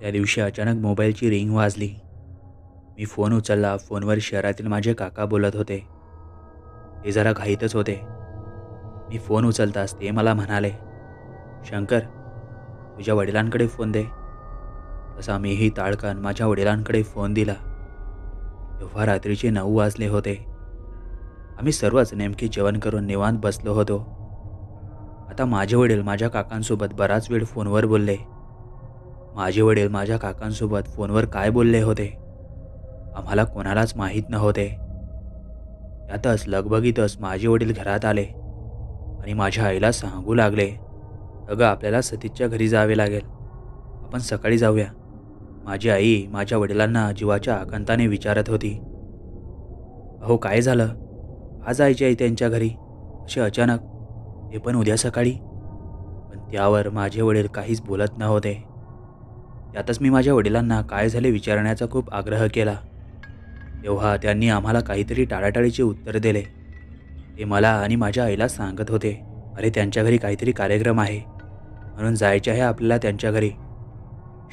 त्या दिवशी अचानक मोबाईलची रिंग वाजली मी फोन उचलला फोनवर शहरातील माझे काका बोलत होते ते जरा घाईतच होते मी फोन उचलताच ते मला म्हणाले शंकर तुझ्या वडिलांकडे फोन दे तसा मीही ताळकान माझ्या वडिलांकडे फोन दिला तेव्हा रात्रीचे नऊ वाजले होते आम्ही सर्वच नेमके जेवण करून निवांत बसलो होतो आता माझे वडील माझ्या काकांसोबत बराच वेळ फोनवर बोलले माझे वडील माझ्या काकांसोबत फोनवर काय बोलले होते आम्हाला कोणालाच माहीत नव्हते त्यातच लगबगीतच माझे वडील घरात आले आणि माझ्या आईला सांगू लागले अगं आपल्याला सतीशच्या घरी जावे लागेल आपण सकाळी जाऊया माझी आई माझ्या वडिलांना जीवाच्या आकांताने विचारत होती अहो काय झालं आज आईची आई त्यांच्या घरी असे अचानक हे पण उद्या सकाळी पण त्यावर माझे वडील काहीच बोलत नव्हते त्यातच मी माझ्या वडिलांना काय झाले विचारण्याचा खूप आग्रह केला तेव्हा त्यांनी आम्हाला काहीतरी टाळाटाळीचे उत्तर दिले ते मला आणि माझ्या आईला सांगत होते अरे त्यांच्या घरी काहीतरी कार्यक्रम आहे म्हणून जायचे आहे आपल्याला त्यांच्या घरी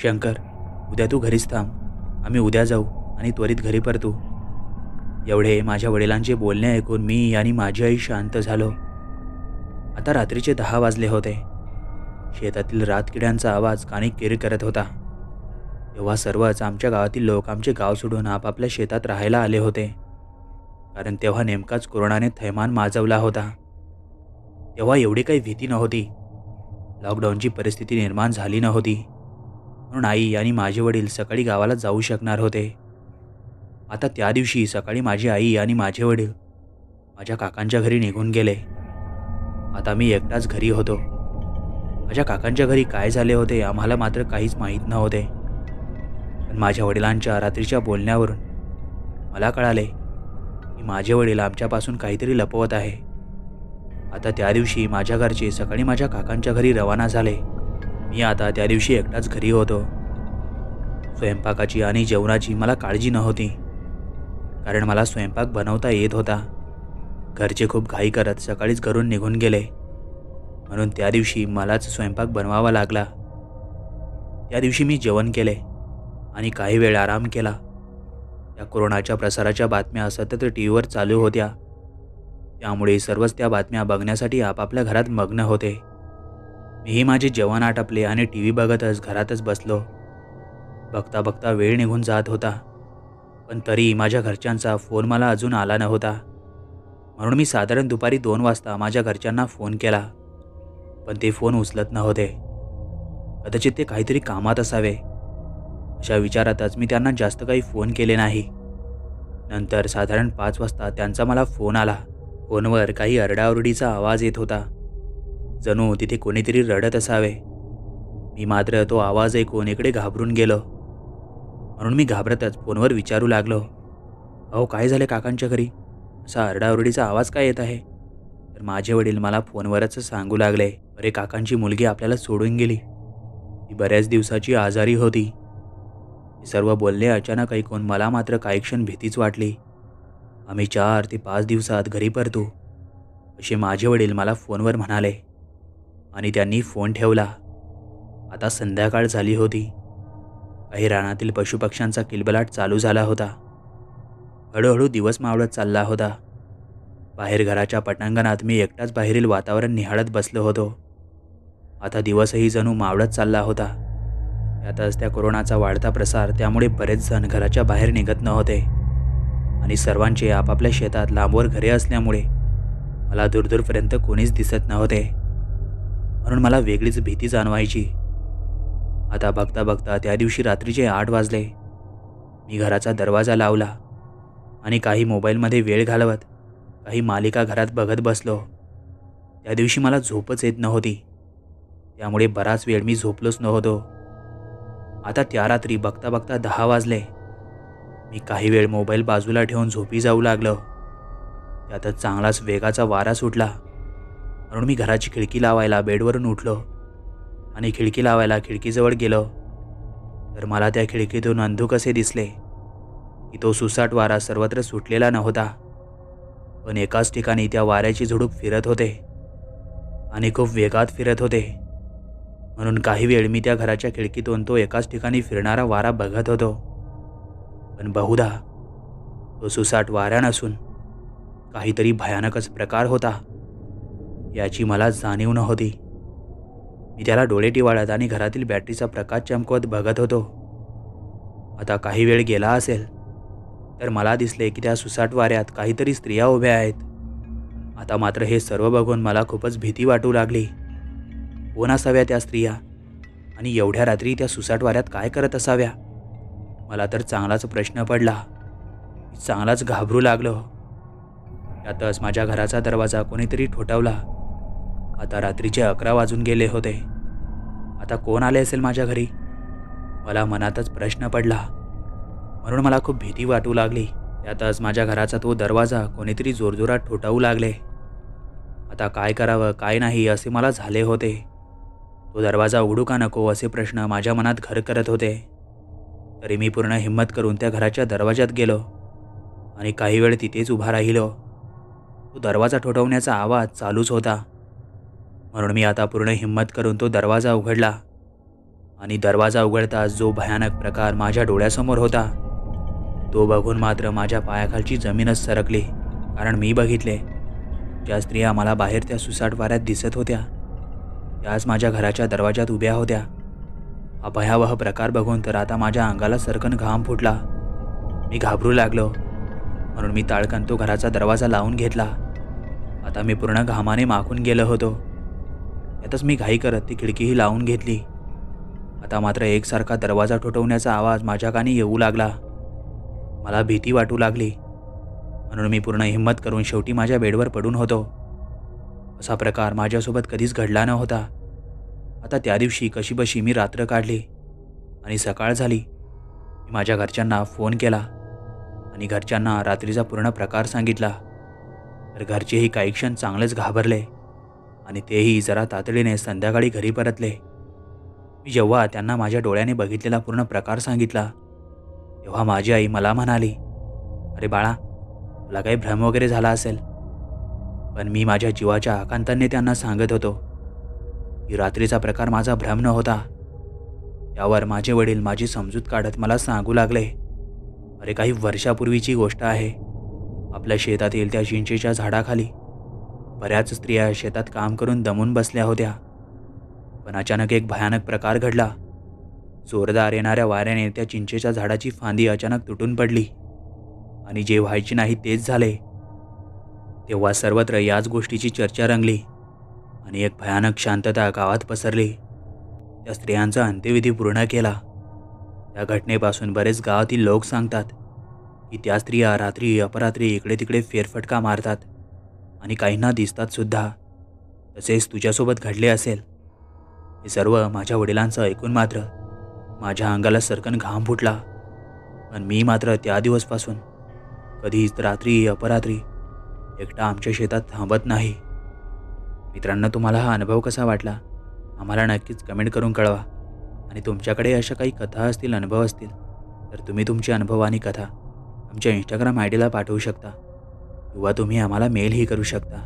शंकर उद्या तू घरीच थांब आम्ही उद्या जाऊ आणि त्वरित घरी परतू एवढे माझ्या वडिलांचे बोलणे ऐकून मी आणि माझी आई शांत झालो आता रात्रीचे दहा वाजले होते शेतातील रातकिड्यांचा आवाज कानी किर करत होता तेव्हा सर्वच आमच्या गावातील लोक आमचे गाव सोडून आपापल्या शेतात राहायला आले होते कारण तेव्हा नेमकाच कोरोनाने थैमान माजवला होता तेव्हा एवढी काही भीती नव्हती लॉकडाऊनची परिस्थिती निर्माण झाली नव्हती म्हणून आई आणि माझे वडील सकाळी गावाला जाऊ शकणार होते आता त्या दिवशी सकाळी माझी आई आणि माझे वडील माझ्या काकांच्या घरी निघून गेले आता मी एकटाच घरी होतो माझ्या काकांच्या घरी काय झाले होते आम्हाला मात्र काहीच माहीत नव्हते माझ्या वडिलांच्या रात्रीच्या बोलण्यावरून मला कळाले की माझे वडील आमच्यापासून काहीतरी लपवत आहे आता त्या दिवशी माझ्या घरचे सकाळी माझ्या काकांच्या घरी रवाना झाले मी आता त्या दिवशी एकटाच घरी होतो स्वयंपाकाची आणि जेवणाची मला काळजी नव्हती कारण मला स्वयंपाक बनवता येत होता घरचे खूप घाई करत सकाळीच घरून निघून गेले म्हणून त्या दिवशी मलाच स्वयंपाक बनवावा लागला त्या दिवशी मी जेवण केले आणि काही वेळ आराम केला या कोरोनाच्या प्रसाराच्या बातम्या सतत टी व्हीवर चालू होत्या त्यामुळे सर्वच त्या बातम्या बघण्यासाठी आपापल्या घरात मग्न होते मीही माझे जेवण आटपले आणि टी व्ही बघतच घरातच बसलो बघता बघता वेळ निघून जात होता पण तरी माझ्या घरच्यांचा फोन मला अजून आला नव्हता म्हणून मी साधारण दुपारी दोन वाजता माझ्या घरच्यांना फोन केला पण ते फोन उचलत नव्हते कदाचित ते काहीतरी कामात असावे अशा विचारातच मी त्यांना जास्त काही फोन केले नाही नंतर साधारण पाच वाजता त्यांचा मला फोन आला फोनवर काही अरडाओरडीचा आवाज येत होता जणू तिथे कोणीतरी रडत असावे मी मात्र तो आवाज ऐकून इकडे घाबरून गेलो म्हणून मी घाबरतच फोनवर विचारू लागलो अहो काय झाले काकांच्या घरी असा अरडाओरडीचा आवाज काय येत आहे तर माझे वडील मला फोनवरच सांगू लागले अरे काकांची मुलगी आपल्याला सोडून गेली ती बऱ्याच दिवसाची आजारी होती सर्व बोलले अचानक ऐकून मला मात्र काही क्षण भीतीच वाटली आम्ही चार ते पाच दिवसात घरी परतो असे माझे वडील मला फोनवर म्हणाले आणि त्यांनी फोन ठेवला आता संध्याकाळ झाली होती काही रानातील पशुपक्ष्यांचा किलबलाट चालू झाला होता हळूहळू दिवस मावळत चालला होता बाहेर घराच्या पटांगणात मी एकटाच बाहेरील वातावरण निहाळत बसलो होतो आता दिवसही जणू मावळत चालला होता त्यातच त्या कोरोनाचा वाढता प्रसार त्यामुळे बरेच जण घराच्या बाहेर निघत नव्हते आणि सर्वांचे आपापल्या शेतात लांबवर घरे असल्यामुळे मला दूरदूरपर्यंत कोणीच दिसत नव्हते म्हणून मला वेगळीच भीती जाणवायची आता बघता बघता त्या दिवशी रात्रीचे आठ वाजले मी घराचा दरवाजा लावला आणि काही मोबाईलमध्ये वेळ घालवत काही मालिका घरात बघत बसलो त्या दिवशी मला झोपच येत नव्हती त्यामुळे बराच वेळ मी झोपलोच नव्हतो आता त्या रात्री बघता बघता दहा वाजले मी काही वेळ मोबाईल बाजूला ठेवून झोपी जाऊ लागलो त्यातच चांगलाच वेगाचा वारा सुटला म्हणून मी घराची खिडकी लावायला बेडवरून उठलो आणि खिडकी लावायला खिडकीजवळ गेलो तर मला त्या खिडकीतून अंधुक असे दिसले की तो सुसाट वारा सर्वत्र सुटलेला नव्हता पण एकाच ठिकाणी त्या वाऱ्याची झुडूप फिरत होते आणि खूप वेगात फिरत होते म्हणून काही वेळ मी त्या घराच्या खिडकीतून तो एकाच ठिकाणी फिरणारा वारा बघत होतो पण बहुधा तो सुसाट वारा नसून काहीतरी भयानकच प्रकार होता याची मला जाणीव नव्हती मी त्याला डोळे टिवाळत आणि घरातील बॅटरीचा प्रकाश चमकवत बघत होतो आता काही वेळ गेला असेल तर मला दिसले की त्या सुसाट वाऱ्यात काहीतरी स्त्रिया उभ्या आहेत आता मात्र हे सर्व बघून मला खूपच भीती वाटू लागली कोण असाव्या त्या स्त्रिया आणि एवढ्या रात्री त्या सुसाट वाऱ्यात काय करत असाव्या मला तर चांगलाच प्रश्न पडला चांगलाच घाबरू लागलो त्यातच माझ्या घराचा दरवाजा कोणीतरी ठोठावला आता रात्रीचे अकरा वाजून गेले होते आता कोण आले असेल माझ्या घरी मला मनातच प्रश्न पडला म्हणून मला खूप भीती वाटू लागली त्यातच माझ्या घराचा तो दरवाजा कोणीतरी जोरजोरात ठोठावू लागले आता काय करावं काय नाही असे मला झाले होते तो दरवाजा उघडू का नको असे प्रश्न माझ्या मनात घर करत होते तरी मी पूर्ण हिंमत करून त्या घराच्या दरवाजात गेलो आणि काही वेळ तिथेच उभा राहिलो तो दरवाजा ठोठवण्याचा आवाज चालूच होता म्हणून मी आता पूर्ण हिंमत करून तो दरवाजा उघडला आणि दरवाजा उघडताच जो भयानक प्रकार माझ्या डोळ्यासमोर होता तो बघून मात्र माझ्या पायाखालची जमीनच सरकली कारण मी बघितले ज्या स्त्रिया मला बाहेर त्या सुसाट वाऱ्यात दिसत होत्या त्याच माझ्या घराच्या दरवाजात उभ्या होत्या हा भयावह प्रकार बघून तर आता माझ्या अंगाला सरकन घाम फुटला मी घाबरू लागलो म्हणून मी ताळकन तो घराचा दरवाजा लावून घेतला आता मी पूर्ण घामाने माखून गेलो होतो यातच मी घाई करत ती खिडकीही लावून घेतली आता मात्र एकसारखा दरवाजा ठोठवण्याचा आवाज माझ्या कानी येऊ लागला मला भीती वाटू लागली म्हणून मी पूर्ण हिंमत करून शेवटी माझ्या बेडवर पडून होतो असा प्रकार माझ्यासोबत कधीच घडला न होता आता त्या दिवशी कशीबशी मी रात्र काढली आणि सकाळ झाली मी माझ्या घरच्यांना फोन केला आणि घरच्यांना रात्रीचा पूर्ण प्रकार सांगितला तर घरचेही काही क्षण चांगलेच घाबरले आणि तेही जरा तातडीने संध्याकाळी घरी परतले मी जेव्हा त्यांना माझ्या डोळ्याने बघितलेला पूर्ण प्रकार सांगितला तेव्हा माझी आई मला म्हणाली अरे बाळा तुला काही भ्रम वगैरे झाला असेल पण मी माझ्या जीवाच्या आकांतांनी त्यांना सांगत होतो की रात्रीचा प्रकार माझा भ्रम न होता यावर माझे वडील माझी समजूत काढत मला सांगू लागले अरे काही वर्षापूर्वीची गोष्ट आहे आपल्या शेतातील त्या चिंचेच्या झाडाखाली बऱ्याच स्त्रिया शेतात काम करून दमून बसल्या होत्या पण अचानक एक भयानक प्रकार घडला जोरदार येणाऱ्या वाऱ्याने त्या चिंचेच्या झाडाची फांदी अचानक तुटून पडली आणि जे व्हायचे नाही तेच झाले तेव्हा सर्वत्र याच गोष्टीची चर्चा रंगली आणि एक भयानक शांतता गावात पसरली त्या स्त्रियांचा अंत्यविधी पूर्ण केला त्या घटनेपासून बरेच गावातील लोक सांगतात की त्या स्त्रिया रात्री अपरात्री इकडे तिकडे फेरफटका मारतात आणि काहींना सुद्धा तसेच तुझ्यासोबत घडले असेल हे सर्व माझ्या वडिलांचं ऐकून मात्र माझ्या अंगाला सरकन घाम फुटला पण मी मात्र त्या दिवसपासून कधीच रात्री अपरात्री एकटा आमच्या शेतात थांबत नाही मित्रांनो तुम्हाला हा अनुभव कसा वाटला आम्हाला नक्कीच कमेंट करून कळवा आणि तुमच्याकडे अशा काही कथा असतील अनुभव असतील तर तुम्ही तुमचे अनुभव आणि कथा आमच्या इंस्टाग्राम आय डीला पाठवू शकता किंवा तुम्ही आम्हाला मेलही करू शकता